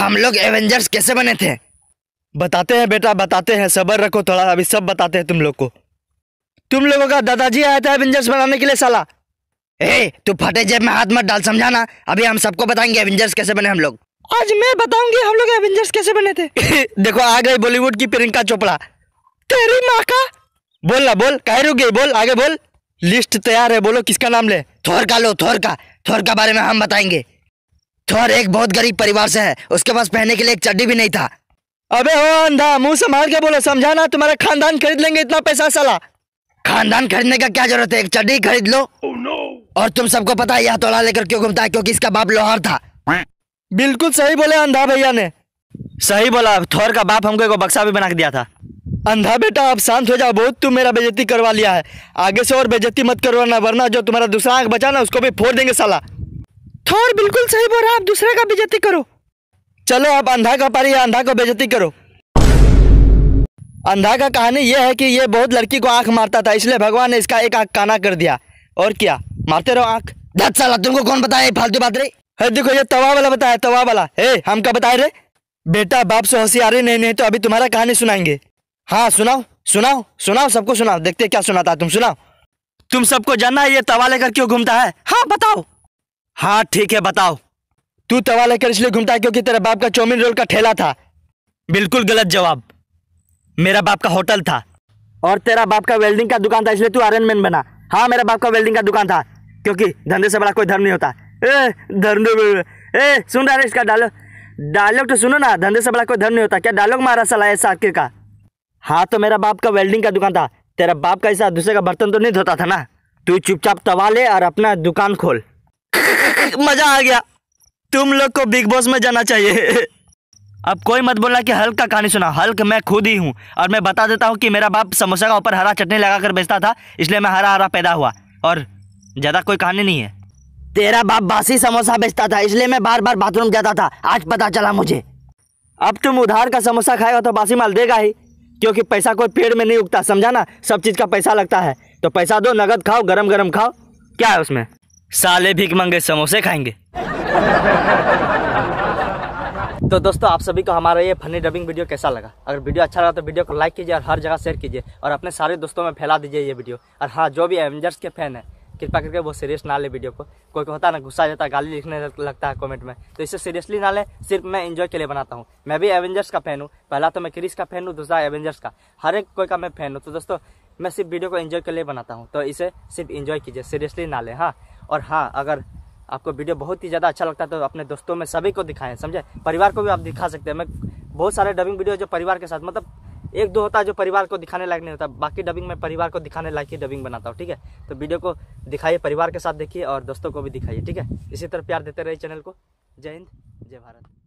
हम लोग एवेंजर्स कैसे बने थे बताते हैं बेटा बताते हैं सबर रखो थोड़ा अभी सब बताते हैं तुम लोग को तुम लोगों का दादाजी आया था एवेंजर्स बनाने के लिए साला ए तू फटे जेब में हाथ मत डाल समझाना अभी हम सबको बताएंगे एवेंजर्स कैसे बने हम लोग आज मैं बताऊंगी हम लोग एवेंजर्स कैसे बने थे देखो आ गई बॉलीवुड की प्रियंका चोपड़ा तेरी माँ का बोल ना बोल कह रुक गई बोल आगे बोल लिस्ट तैयार है बोलो किसका नाम ले थोर का लो थोर का थोर का बारे में हम बताएंगे थोर तो एक बहुत गरीब परिवार से है उसके पास पहनने के लिए एक चड्डी भी नहीं था अबे ओ अंधा मुंह संभाल के बोलो समझाना तुम्हारा खानदान खरीद लेंगे इतना पैसा साला खानदान खरीदने का क्या जरूरत है एक चड्डी खरीद लो oh, no. और तुम सबको पता है यह तोड़ा लेकर क्यों घूमता है क्योंकि इसका बाप लोहार था बिल्कुल सही बोले अंधा भैया ने सही बोला थोर का बाप हमको बक्सा भी बना के दिया था अंधा बेटा अब शांत हो जाओ बहुत तुम मेरा बेजती करवा लिया है आगे से और बेजती मत करवाना वरना जो तुम्हारा दूसरा आंख बचा ना उसको भी फोड़ देंगे साला थोर बिल्कुल सही बोल रहा आप दूसरे का बेजती करो चलो आप अंधा का पारी अंधा को बेजती करो अंधा का कहानी यह है कि यह बहुत लड़की को आंख मारता था इसलिए भगवान ने इसका एक आंख काना कर दिया और क्या मारते रहो आंख दस साल तुमको कौन बताया फालतू बात रे है देखो ये तवा वाला बताया तवा वाला हे हम क्या बताए रे बेटा बाप से हंसी आ रही नहीं नहीं तो अभी तुम्हारा कहानी सुनाएंगे हाँ सुनाओ सुनाओ सुनाओ सबको सुनाओ देखते क्या सुनाता तुम सुनाओ तुम सबको जानना है ये तवा लेकर क्यों घूमता है हाँ बताओ हाँ ठीक है बताओ तू तवा तो लेकर इसलिए घूमता है क्योंकि तेरे बाप का चौमिन रोल का ठेला था बिल्कुल गलत जवाब मेरा बाप का होटल था और तेरा बाप का वेल्डिंग का दुकान था इसलिए तू आयरन मैन बना हाँ मेरा बाप का वेल्डिंग का दुकान था क्योंकि धंधे से बड़ा कोई धर्म नहीं होता ए धर्म ए सुन रहा है इसका डायलॉग डायलॉग तो सुनो ना धंधे से बड़ा कोई धर्म नहीं होता क्या डायलॉग मारा सला है साकिर का हाँ तो मेरा बाप का वेल्डिंग का दुकान था तेरा बाप का ऐसा दूसरे का बर्तन तो नहीं धोता था ना तू चुपचाप तवा ले और अपना दुकान खोल मजा आ गया तुम लोग को बिग बॉस में जाना चाहिए अब कोई मत बोलना कि हल्क का कहानी सुना हल्क मैं खुद ही हूँ और मैं बता देता हूँ कि मेरा बाप समोसा का ऊपर हरा चटनी लगा कर बेचता था इसलिए मैं हरा हरा पैदा हुआ और ज़्यादा कोई कहानी नहीं है तेरा बाप बासी समोसा बेचता था इसलिए मैं बार बार बाथरूम जाता था आज पता चला मुझे अब तुम उधार का समोसा खाएगा तो बासी माल देगा ही क्योंकि पैसा कोई पेड़ में नहीं उगता समझा ना सब चीज़ का पैसा लगता है तो पैसा दो नगद खाओ गरम गरम खाओ क्या है उसमें साले भीख मंगे समोसे खाएंगे तो दोस्तों आप सभी को हमारा ये फनी डबिंग वीडियो कैसा लगा अगर वीडियो अच्छा लगा तो वीडियो को लाइक कीजिए और हर जगह शेयर कीजिए और अपने सारे दोस्तों में फैला दीजिए ये वीडियो और हाँ जो भी एवेंजर्स के फैन है कृपा करके वो सीरियस ना ले वीडियो को कोई को होता ना गुस्सा जाता है गाली लिखने लगता है कमेंट में तो इसे सीरियसली ना ले सिर्फ मैं एंजॉय के लिए बनाता हूँ मैं भी एवेंजर्स का फैन हूँ पहला तो मैं क्रिस का फैन हूँ दूसरा एवेंजर्स का हर एक कोई का मैं फैन हूँ तो दोस्तों मैं सिर्फ वीडियो को एंजॉय के लिए बनाता हूँ तो इसे सिर्फ इन्जॉय कीजिए सीरियसली ना ले हाँ और हाँ अगर आपको वीडियो बहुत ही ज़्यादा अच्छा लगता है तो अपने दोस्तों में सभी को दिखाएं समझे परिवार को भी आप दिखा सकते हैं मैं बहुत सारे डबिंग वीडियो जो परिवार के साथ मतलब एक दो होता है जो परिवार को दिखाने लायक नहीं होता बाकी डबिंग में परिवार को दिखाने लायक ही डबिंग बनाता हूँ ठीक है तो वीडियो को दिखाइए परिवार के साथ देखिए और दोस्तों को भी दिखाइए ठीक है इसी तरह प्यार देते रहिए चैनल को जय हिंद जय भारत